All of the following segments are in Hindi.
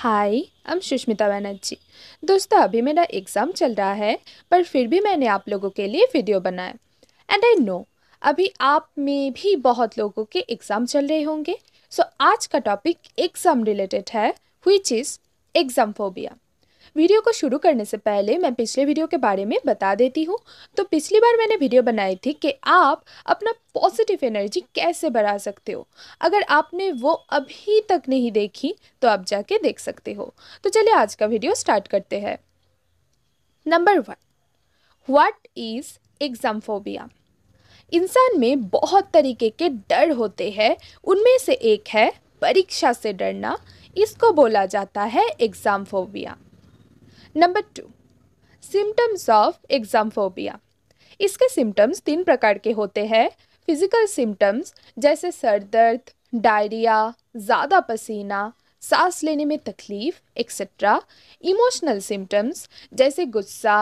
हाय हम सुष्मिता बनर्जी दोस्तों अभी मेरा एग्ज़ाम चल रहा है पर फिर भी मैंने आप लोगों के लिए वीडियो बनाया एंड आई नो अभी आप में भी बहुत लोगों के एग्ज़ाम चल रहे होंगे सो so, आज का टॉपिक एग्ज़ाम रिलेटेड है which is exam phobia video को शुरू करने से पहले मैं पिछले वीडियो के बारे में बता देती हूँ तो पिछली बार मैंने वीडियो बनाई थी कि आप अपना पॉजिटिव एनर्जी कैसे बढ़ा सकते हो अगर आपने वो अभी तक नहीं देखी तो आप जाके देख सकते हो तो चलिए आज का वीडियो स्टार्ट करते हैं number one what is phobia इंसान में बहुत तरीके के डर होते हैं उनमें से एक है परीक्षा से डरना इसको बोला जाता है exam phobia number two symptoms of exam phobia इसके सिम्टम्स तीन प्रकार के होते हैं फिजिकल सिम्टम्स जैसे सर दर्द डायरिया ज़्यादा पसीना सांस लेने में तकलीफ एक्सेट्रा इमोशनल सिम्टम्स जैसे गुस्सा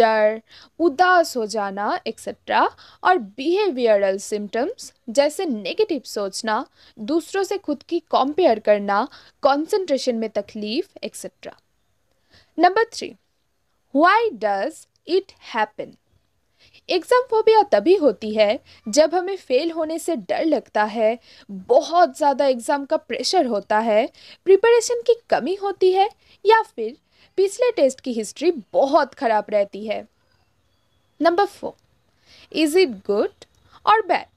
डर उदास हो जाना एक्सेट्रा और बिहेवियरल सिम्टम्स जैसे नेगेटिव सोचना दूसरों से खुद की कंपेयर करना कंसंट्रेशन में तकलीफ etcetera number three why does it happen exam phobia तभी होती है जब हमें फेल होने से डर लगता है बहुत ज़्यादा एग्ज़ाम का प्रेशर होता है प्रिपरेशन की कमी होती है या फिर पिछले टेस्ट की हिस्ट्री बहुत ख़राब रहती है number four is it good और बैड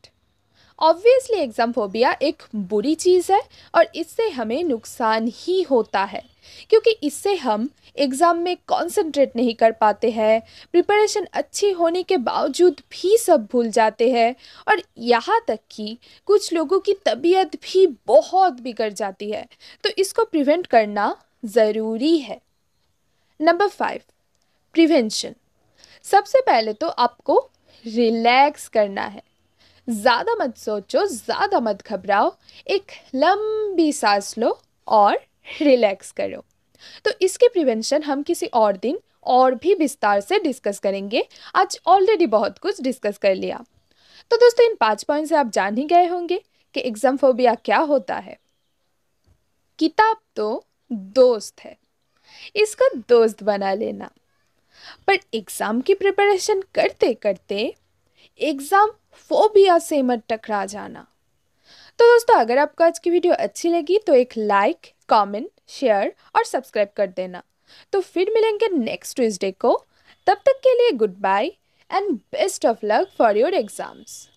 ऑब्वियसली एग्ज़ामफोबिया एक बुरी चीज़ है और इससे हमें नुकसान ही होता है क्योंकि इससे हम एग्ज़ाम में कंसंट्रेट नहीं कर पाते हैं प्रिपरेशन अच्छी होने के बावजूद भी सब भूल जाते हैं और यहाँ तक कि कुछ लोगों की तबीयत भी बहुत बिगड़ जाती है तो इसको प्रिवेंट करना ज़रूरी है नंबर फाइव प्रिवेंशन सबसे पहले तो आपको रिलैक्स करना है ज़्यादा मत सोचो ज़्यादा मत घबराओ एक लंबी सांस लो और रिलैक्स करो तो इसके प्रिवेंशन हम किसी और दिन और भी विस्तार से डिस्कस करेंगे आज ऑलरेडी बहुत कुछ डिस्कस कर लिया तो दोस्तों इन पांच पॉइंट से आप जान ही गए होंगे कि एग्ज़ाम फोबिया क्या होता है किताब तो दोस्त है इसका दोस्त बना लेना पर एग्ज़ाम की प्रिपरेशन करते करते एग्ज़ाम फोबिया से मत टकरा जाना तो दोस्तों अगर आपको आज की वीडियो अच्छी लगी तो एक लाइक कमेंट, शेयर और सब्सक्राइब कर देना तो फिर मिलेंगे नेक्स्ट ट्यूजडे को तब तक के लिए goodbye and best of luck for your exams